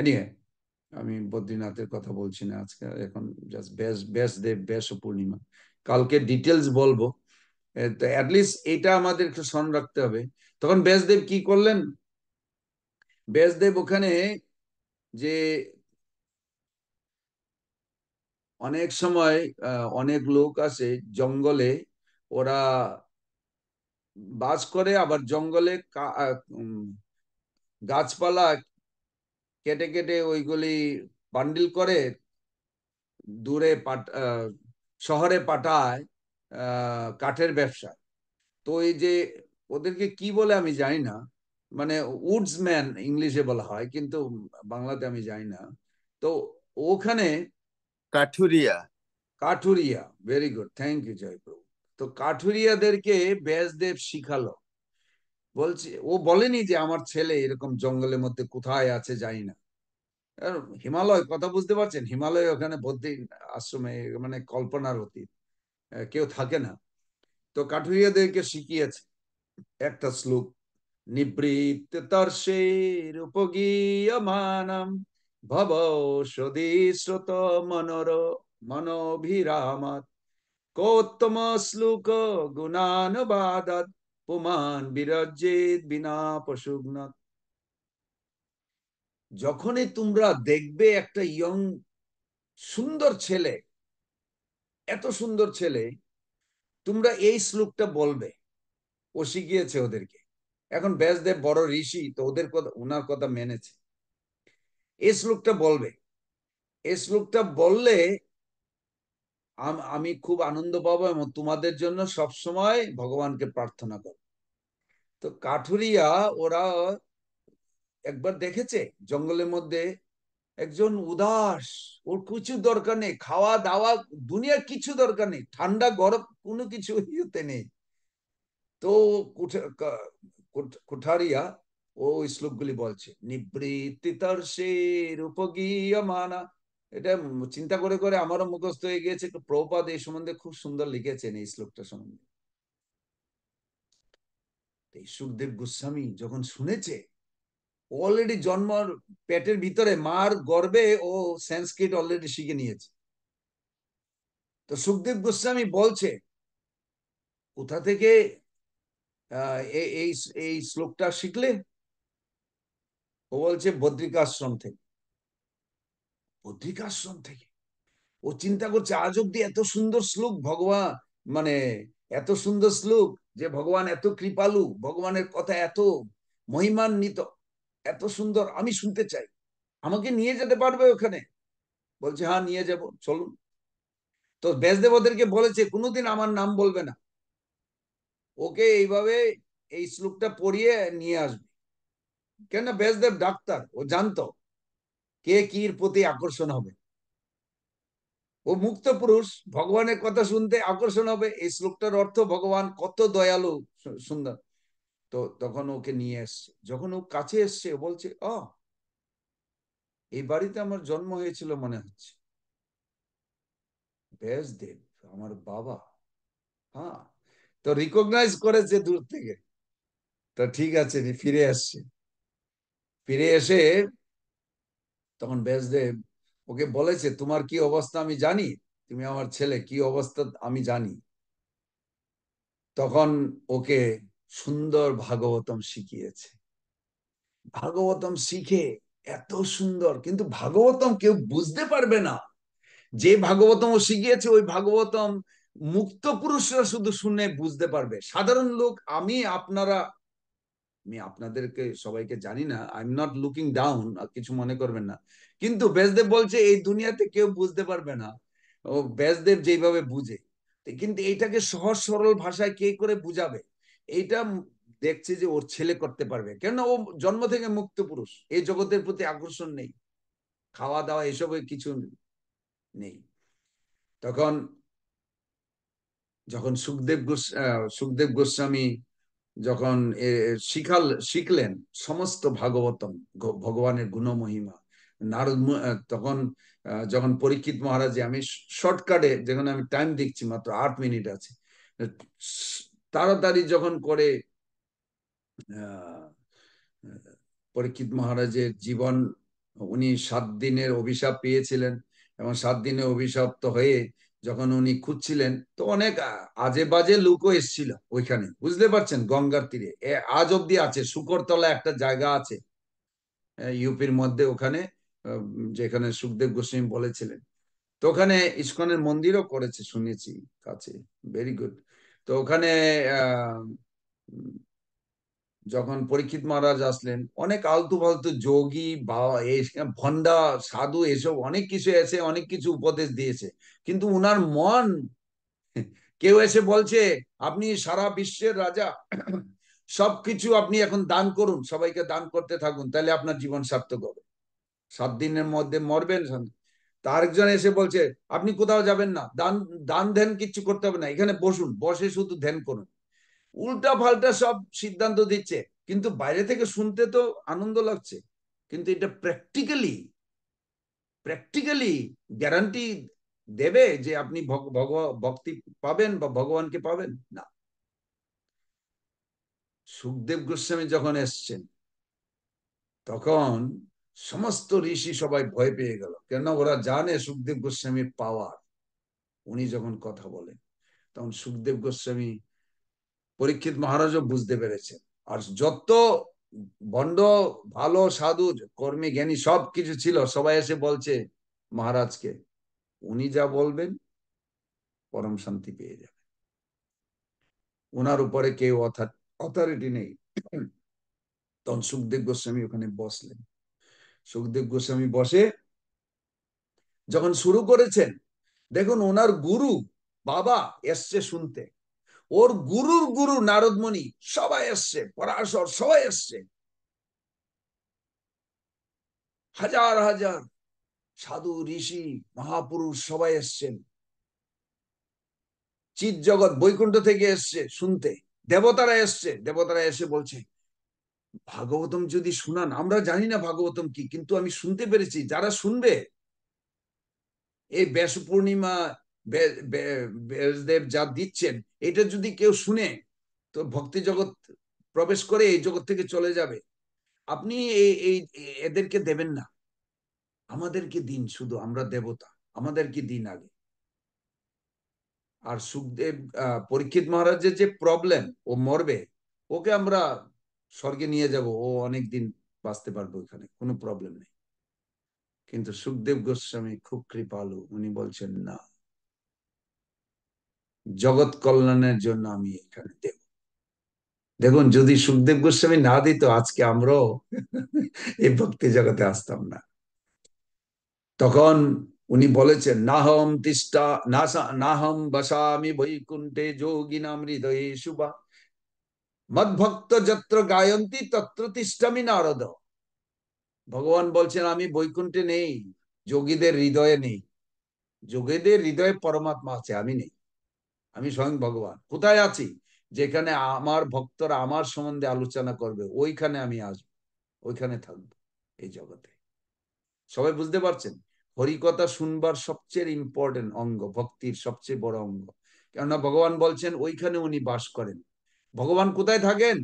S1: এনিয়ে আমি বদ্রীনাথের কথা বলছি না আজকে এখন জাস্ট বেশ বেশ দেব বেশ পূর্ণিমা কালকে ডিটেলস বলবো তো অ্যাটলিস্ট এটা আমাদের একটু স্মরণ রাখতে হবে তখন ব্যাসদেব কি করলেন ব্যাসদেব ওখানে যে অনেক সময় অনেক লোক আছে জঙ্গলে ওরা বাস করে আবার জঙ্গলে গাছপালা কেটে কেটে ওইগুলি বান্ডিল করে দূরে শহরে পাঠায় কাঠের ব্যবসা তো এই যে ওদেরকে কি বলে আমি জানি না মানে উডসম্যান ইংলিশে বলা হয় কিন্তু বাংলাতে আমি জানি না তো ওখানে কাঠুরিয়া কাঠুরিয়া ভেরি গুড থ্যাংক ইউ জয়প্রভু তো কাঠুরিয়াদেরকে ব্যাসদেব শিখালো বলছে ও বলেনি যে আমার ছেলে এরকম জঙ্গলের মধ্যে কোথায় আছে জানি না হিমালয় কথা বুঝতে পারছেন হিমালয় ওখানে বৌদ্ধ আশ্রমে মানে কল্পনার অতীত কেউ থাকে না তো কাঠুরিয়াদেরকে শিখিয়েছে একটা শ্লোক নিবৃত্ত তর্ষের উপগীয় মানম ভব সদী শ্রুত মনোর মনোভিরামত কোত্তম পুমান বিরজিত বিনা যখনই তোমরা দেখবে একটা ইয়ং সুন্দর ছেলে এত সুন্দর ছেলে তোমরা এই শ্লোকটা বলবে ও শিখিয়েছে ওদেরকে এখন ব্যাসদেব বড় ঋষি তো ওদের কথা ওনার কথা মেনেছে এই শ্লোকটা বলবে এই শ্লোকটা বললে আমি খুব আনন্দ পাবো এবং তোমাদের জন্য সব সময় ভগবানকে প্রার্থনা করব তো কাঠুরিয়া ওরা একবার দেখেছে জঙ্গলের মধ্যে একজন উদাস ওর কিছু দরকার নেই খাওয়া দাওয়া দুনিয়ার কিছু দরকার নেই ঠান্ডা গরম কোনো কিছু ইয়েতে নেই তো কুঠারিয়া ও শ্লোকগুলি বলছে নিবৃত্তিতর্ষের উপগীয়মানা এটা চিন্তা করে করে আমারও মুখস্থ হয়ে গিয়েছে প্রপাদ এই সম্বন্ধে খুব সুন্দর লিখেছেন এই শ্লোকটা সম্বন্ধে এই সুখদেব গোস্বামী যখন শুনেছে অলরেডি জন্মর পেটের ভিতরে মার গর্বে ও সংস্কৃত অলরেডি শিখে নিয়েছে তো সুখদেব গোস্বামী বলছে কোথা থেকে এই এই শ্লোকটা শিখলে ও বলছে বদ্রিকাশ্রম থেকে বদ্রিকাশ্রম থেকে ও চিন্তা করছে আজ অব্দি এত সুন্দর শ্লোক ভগবান মানে এত সুন্দর শ্লোক যে ভগবান এত কৃপালু ভগবানের কথা এত মহিমান্বিত এত সুন্দর আমি শুনতে চাই আমাকে নিয়ে যেতে পারবে ওখানে বলছে হ্যাঁ নিয়ে যাব চলুন তো ব্যাসদেবদেরকে বলেছে কোনোদিন আমার নাম বলবে না ওকে এইভাবে এই শ্লোকটা পড়িয়ে নিয়ে আসবে কেন ব্যাসদেব ডাক্তার ও জানতো কে কির প্রতি আকর্ষণ হবে ও মুক্ত পুরুষ ভগবানের কথা শুনতে আকর্ষণ হবে এই শ্লোকটার অর্থ ভগবান কত দয়ালু সুন্দর তো তখন ওকে নিয়ে এসছে যখন ও কাছে এসছে বলছে অ এই বাড়িতে আমার জন্ম হয়েছিল মনে হচ্ছে ব্যাসদেব আমার বাবা হ্যাঁ তো রিকগনাইজ করেছে দূর থেকে তো ঠিক আছে ফিরে আসছে ফিরে এসে তখন ব্যাসদেব ওকে বলেছে তোমার কি অবস্থা আমি জানি তুমি আমার ছেলে কি অবস্থা আমি জানি তখন ওকে সুন্দর ভাগবতম শিখিয়েছে ভাগবতম শিখে এত সুন্দর কিন্তু ভাগবতম কেউ বুঝতে পারবে না যে ভাগবতম ও শিখিয়েছে ওই ভাগবতম মুক্ত পুরুষরা শুধু শুনে বুঝতে পারবে সাধারণ লোক আমি আপনারা আমি আপনাদেরকে সবাইকে জানি না I am not looking down কিছু মনে করবেন না কিন্তু ব্যাসদেব বলছে এই দুনিয়াতে কেউ বুঝতে পারবে না ও ব্যাসদেব যেভাবে বুঝে কিন্তু এটাকে সহজ সরল ভাষায় কে করে বুঝাবে এইটা দেখছে যে ওর ছেলে করতে পারবে কেন ও জন্ম থেকে মুক্ত পুরুষ এই জগতের প্রতি আকর্ষণ নেই খাওয়া দাওয়া এসব কিছু নেই তখন যখন সুখদেব গোস সুখদেব গোস্বামী যখন শিখাল শিখলেন সমস্ত ভাগবতম ভগবানের গুণমহিমা নারদ তখন যখন পরীক্ষিত মহারাজ আমি শর্টকাটে যখন আমি টাইম দেখছি মাত্র আট মিনিট আছে তাড়াতাড়ি যখন করে পরীক্ষিত মহারাজের জীবন উনি সাত দিনের অভিশাপ পেয়েছিলেন এবং সাত দিনের অভিশপ্ত হয়ে আহ যখন উনি খুঁজছিলেন তো অনেক আজে বাজে লোকও এসছিল ওইখানে বুঝতে পারছেন গঙ্গার তীরে আজ অব্দি আছে শুকরতলা একটা জায়গা আছে ইউপির মধ্যে ওখানে যেখানে সুখদেব গোস্বামী বলেছিলেন তো ওখানে ইস্কনের মন্দিরও করেছে শুনেছি কাছে ভেরি গুড তো ওখানে যখন পরীক্ষিত মহারাজ আসলেন অনেক আলতু ফালতু যোগী বা ভণ্ডা সাধু এসব অনেক কিছু এসে অনেক কিছু উপদেশ দিয়েছে কিন্তু উনার মন কেউ এসে বলছে আপনি সারা বিশ্বের রাজা সবকিছু আপনি এখন দান করুন সবাইকে দান করতে থাকুন তাহলে আপনার জীবন সার্থক হবে সাত দিনের মধ্যে মরবেন তার একজন এসে বলছে আপনি কোথাও যাবেন না দান দান ধ্যান কিচ্ছু করতে হবে না এখানে বসুন বসে শুধু ধ্যান করুন উল্টা পাল্টা সব সিদ্ধান্ত দিচ্ছে কিন্তু বাইরে থেকে শুনতে তো আনন্দ লাগছে কিন্তু এটা প্র্যাকটিক্যালি প্র্যাকটিক্যালি গ্যারান্টি দেবে যে আপনি ভক্তি পাবেন বা ভগবানকে পাবেন না সুখদেব গোস্বামী যখন এসছেন তখন সমস্ত ঋষি সবাই ভয় পেয়ে গেল কেন ওরা জানে সুখদেব গোস্বামীর পাওয়ার উনি যখন কথা বলেন তখন সুখদেব গোস্বামী পরীক্ষিত মহারাজও বুঝতে পেরেছেন আর যত বন্ড ভালো সাধু কর্মী জ্ঞানী সব কিছু ছিল সবাই এসে বলছে মহারাজকে উনি যা বলবেন পরম শান্তি পেয়ে যাবে ওনার উপরে কেউ অথরিটি নেই তখন সুখদেব গোস্বামী ওখানে বসলেন সুখদেব গোস্বামী বসে যখন শুরু করেছেন দেখুন ওনার গুরু বাবা এসছে শুনতে ওর গুরুর গুরু নারদমণি সবাই এসছে পরাশর সবাই এসছে হাজার হাজার সাধু ঋষি মহাপুরুষ সবাই এসছেন চিত জগৎ বৈকুণ্ঠ থেকে এসছে শুনতে দেবতারা এসছে দেবতারা এসে বলছে ভাগবতম যদি শুনান আমরা জানি না ভাগবতম কি কিন্তু আমি শুনতে পেরেছি যারা শুনবে এই ব্যাস পূর্ণিমা ব্যাসদেব যা দিচ্ছেন এটা যদি কেউ শুনে তো ভক্তি জগৎ প্রবেশ করে এই জগৎ থেকে চলে যাবে আপনি এই এদেরকে দেবেন না আমাদেরকে দিন শুধু আমরা দেবতা আমাদেরকে দিন আগে আর সুখদেব পরীক্ষিত মহারাজের যে প্রবলেম ও মরবে ওকে আমরা স্বর্গে নিয়ে যাব ও অনেক দিন বাঁচতে পারবো ওখানে কোনো প্রবলেম নেই কিন্তু সুখদেব গোস্বামী খুব কৃপালু উনি বলছেন না জগৎ কল্যাণের জন্য আমি এখানে দেব দেখুন যদি সুখদেব গোস্বামী না দিত আজকে আমরাও এই ভক্তি জগতে আসতাম না তখন উনি বলেছেন নাহম তিষ্ঠা নাহম বসামি বৈকুণ্ঠে যোগী নাম হৃদয়ে শুভা মদ ভক্ত যত্র গায়ন্তি তত্র তিষ্ঠামি নারদ ভগবান বলছেন আমি বৈকুণ্ঠে নেই যোগীদের হৃদয়ে নেই যোগীদের হৃদয়ে পরমাত্মা আছে আমি নেই আমি স্বয়ং ভগবান কোথায় আছি যেখানে আমার ভক্তরা আমার সম্বন্ধে আলোচনা করবে ওইখানে আমি আসবো ওইখানে থাকব এই জগতে সবাই বুঝতে পারছেন হরিকথা শুনবার সবচেয়ে ইম্পর্টেন্ট অঙ্গ ভক্তির সবচেয়ে বড় অঙ্গ কেননা ভগবান বলছেন ওইখানে উনি বাস করেন ভগবান কোথায় থাকেন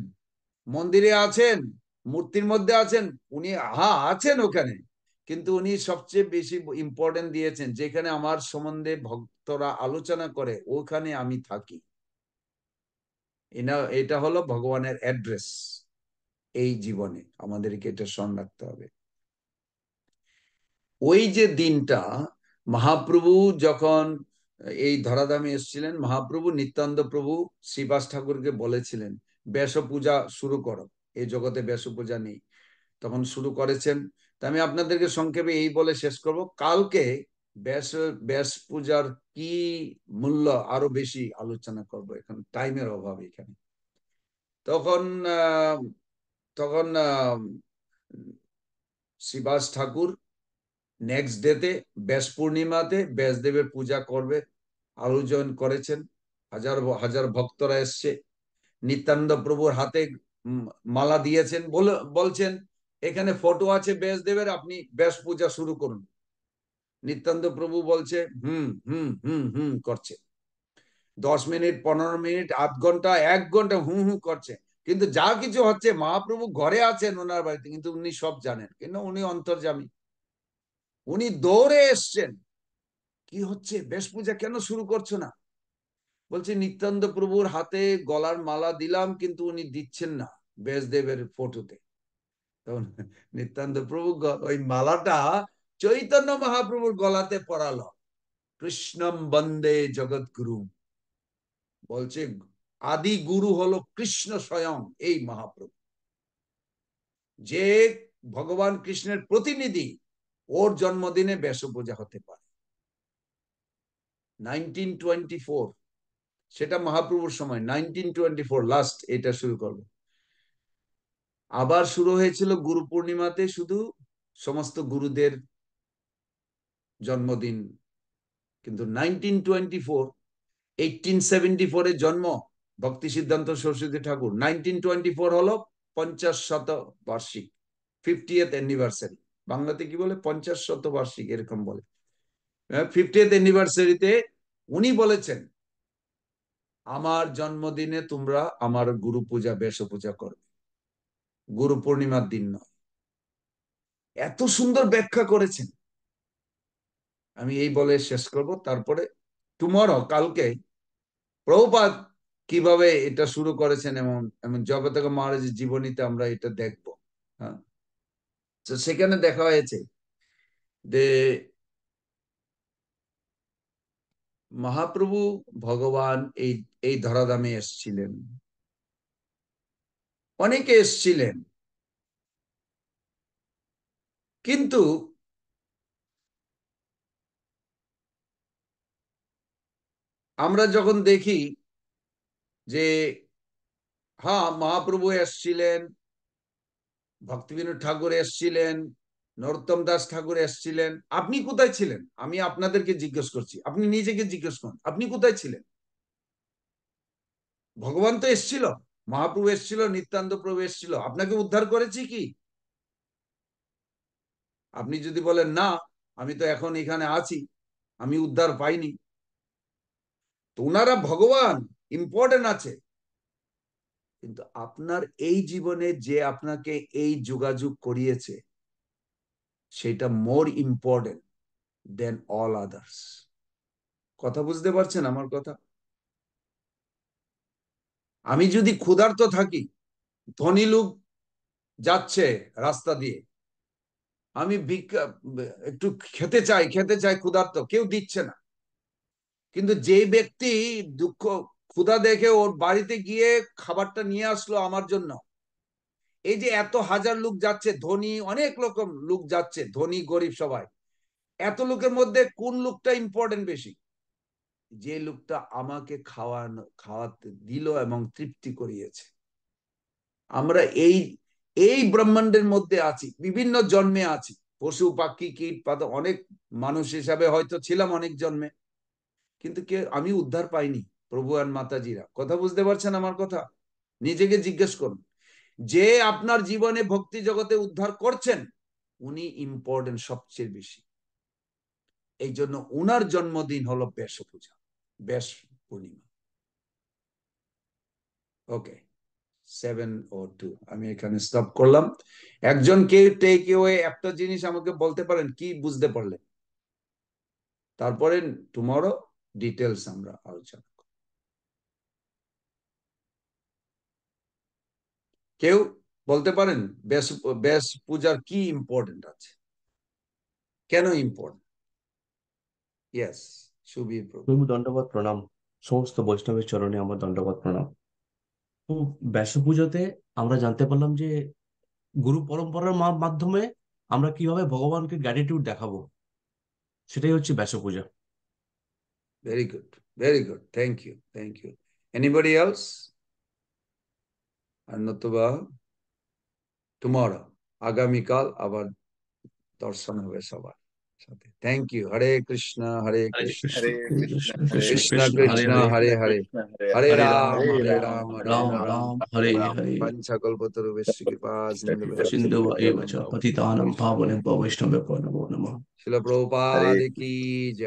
S1: মন্দিরে আছেন মূর্তির মধ্যে আছেন উনি হা আছেন ওখানে কিন্তু উনি সবচেয়ে বেশি ইম্পর্টেন্ট দিয়েছেন যেখানে আমার সম্বন্ধে ভক্তরা আলোচনা করে ওখানে আমি থাকি এটা হলো ভগবানের অ্যাড্রেস এই জীবনে আমাদেরকে এটা স্মরণ রাখতে হবে ওই যে দিনটা মহাপ্রভু যখন এই ধরাধামে এসেছিলেন মহাপ্রভু নিত্যান্ত প্রভু শ্রীবাস ঠাকুরকে বলেছিলেন ব্যাস পূজা শুরু করো এই জগতে ব্যাস পূজা নেই তখন শুরু করেছেন তা আমি আপনাদেরকে সংক্ষেপে এই বলে শেষ করব কালকে ব্যাস ব্যাস পূজার কি মূল্য আরো বেশি আলোচনা করব এখন টাইমের অভাব এখানে তখন তখন শিবাস ঠাকুর নেক্সট ডেতে ব্যাস পূর্ণিমাতে ব্যাসদেবের পূজা করবে আলোচন করেছেন হাজার হাজার ভক্তরা এসছে নিত্যানন্দ প্রভুর হাতে মালা দিয়েছেন বলছেন এখানে ফটো আছে ব্যাসদেবের আপনি ব্যাস পূজা শুরু করুন নিত্যান্ত প্রভু বলছে হুম হুম হুম হুম করছে দশ মিনিট পনেরো মিনিট আধ ঘন্টা এক ঘন্টা হুম হুম করছে কিন্তু যা কিছু হচ্ছে মহাপ্রভু ঘরে আছেন ওনার বাড়িতে কিন্তু উনি সব জানেন কেন উনি অন্তর্জামী উনি দৌড়ে এসছেন কি হচ্ছে বেশ পূজা কেন শুরু করছো না বলছে নিত্যান্ত প্রভুর হাতে গলার মালা দিলাম কিন্তু উনি দিচ্ছেন না ব্যাসদেবের ফটোতে নিত্যান্ত প্রভু ওই মালাটা চৈতন্য মহাপ্রভুর গলাতে পড়াল কৃষ্ণম বন্দে জগৎগুরু বলছে আদি গুরু হলো কৃষ্ণ স্বয়ং এই মহাপ্রভু যে ভগবান কৃষ্ণের প্রতিনিধি ওর জন্মদিনে বেশ পূজা হতে পারে সেটা মহাপ্রভুর সময় নাইনটিন টোয়েন্টি ফোর লাস্ট এটা শুরু করবো আবার শুরু হয়েছিল গুরু পূর্ণিমাতে শুধু সমস্ত গুরুদের জন্মদিন কিন্তু nineteen twenty four eighteen seventy four ফোরের জন্ম Bhakti Siddhanta Saraswati Thakur nineteen twenty four হলো পঞ্চাশ শত বার্ষিক ফিফটি এথ অ্যানিভার্সারি বাংলাতে কি বলে পঞ্চাশ শত বার্ষিক এরকম বলে ফিফটি এথ অ্যানিভার্সারিতে উনি বলেছেন আমার জন্মদিনে তোমরা আমার গুরু পূজা বেশ পূজা করবে গুরু পূর্ণিমার দিন নয় এত সুন্দর ব্যাখ্যা করেছেন আমি এই বলে শেষ করব তারপরে টুমরো কালকে প্রভুপাত কিভাবে এটা শুরু করেছেন এবং এমন জগতক মহারাজের জীবনীতে আমরা এটা দেখব হ্যাঁ তো সেখানে দেখা হয়েছে যে মহাপ্রভু ভগবান এই এই ধরাধামে এসছিলেন অনেকে এসছিলেন কিন্তু আমরা যখন দেখি যে হ্যাঁ মহাপ্রভু এসছিলেন ভক্তিবিনোদ ঠাকুর এসছিলেন নরোত্তম দাস ঠাকুর এসছিলেন আপনি কোথায় ছিলেন আমি আপনাদেরকে জিজ্ঞেস করছি আপনি নিজেকে জিজ্ঞেস করুন আপনি কোথায় ছিলেন ভগবান তো এসছিল মহাপ্রভু এসছিল নিত্যান্ত প্রভু এসছিল আপনাকে উদ্ধার করেছি কি আপনি যদি বলেন না আমি তো এখন এখানে আছি আমি উদ্ধার পাইনি তো ওনারা ভগবান ইম্পর্টেন্ট আছে কিন্তু আপনার এই জীবনে যে আপনাকে এই যোগাযোগ করিয়েছে সেটা more important than all others কথা বুঝতে পারছেন আমার কথা আমি যদি ক্ষুধার্ত থাকি ধনী লোক যাচ্ছে রাস্তা দিয়ে আমি একটু খেতে চাই খেতে চাই ক্ষুধার্ত কেউ দিচ্ছে না কিন্তু যে ব্যক্তি দুঃখ ক্ষুধা দেখে ওর বাড়িতে গিয়ে খাবারটা নিয়ে আসলো আমার জন্য এই যে এত হাজার লোক যাচ্ছে ধনী অনেক রকম লোক যাচ্ছে ধনী গরিব সবাই এত লোকের মধ্যে কোন লোকটা ইম্পর্টেন্ট বেশি যে লোকটা আমাকে খাওয়ানো খাওয়াতে দিল এবং তৃপ্তি করিয়েছে আমরা এই এই ব্রহ্মাণ্ডের মধ্যে আছি বিভিন্ন জন্মে আছি পশু পাখি কীট পাত অনেক মানুষ হিসাবে হয়তো ছিলাম অনেক জন্মে কিন্তু কে আমি উদ্ধার পাইনি প্রভু আর মাতাজিরা কথা বুঝতে পারছেন আমার কথা নিজেকে জিজ্ঞেস করুন যে আপনার জীবনে ভক্তি জগতে উদ্ধার করছেন উনি ইম্পর্টেন্ট সবচেয়ে বেশি এই জন্য উনার জন্মদিন হলো বেশ পূজা Besh পূর্ণিমা ওকে সেভেন ও টু আমি এখানে স্টপ করলাম একজন কে টেক ওয়ে একটা জিনিস আমাকে বলতে পারেন কি বুঝতে পারলেন তারপরে টুমরো ডিটেলস আমরা আলোচনা করব কেউ বলতে পারেন বেশ বেশ পূজার কি ইম্পর্টেন্ট আছে কেন ইম্পর্টেন্ট ইয়েস দণ্ডবত প্রণাম সমস্ত বৈষ্ণবের চরণে আমার দণ্ডবত প্রণাম তো ব্যাস পুজোতে আমরা জানতে পারলাম যে গুরু পরম্পরার মাধ্যমে আমরা কিভাবে ভগবানকে গ্র্যাটিটিউড দেখাবো সেটাই হচ্ছে Vyas Puja very good very good thank you thank you anybody else আর নতুবা টুমরো আগামীকাল আবার দর্শন হবে সবার थैंक यू हरे कृष्णा हरे कृष्ण कृष्ण कृष्ण हरे हरे हरे राम हरे राम राम राम हरे हरे पंचकल पंचकल्पतरु कृपा सिंधु पतितानं पावनं पवैष्णव नमो नमः शिल प्रभुपाद की जय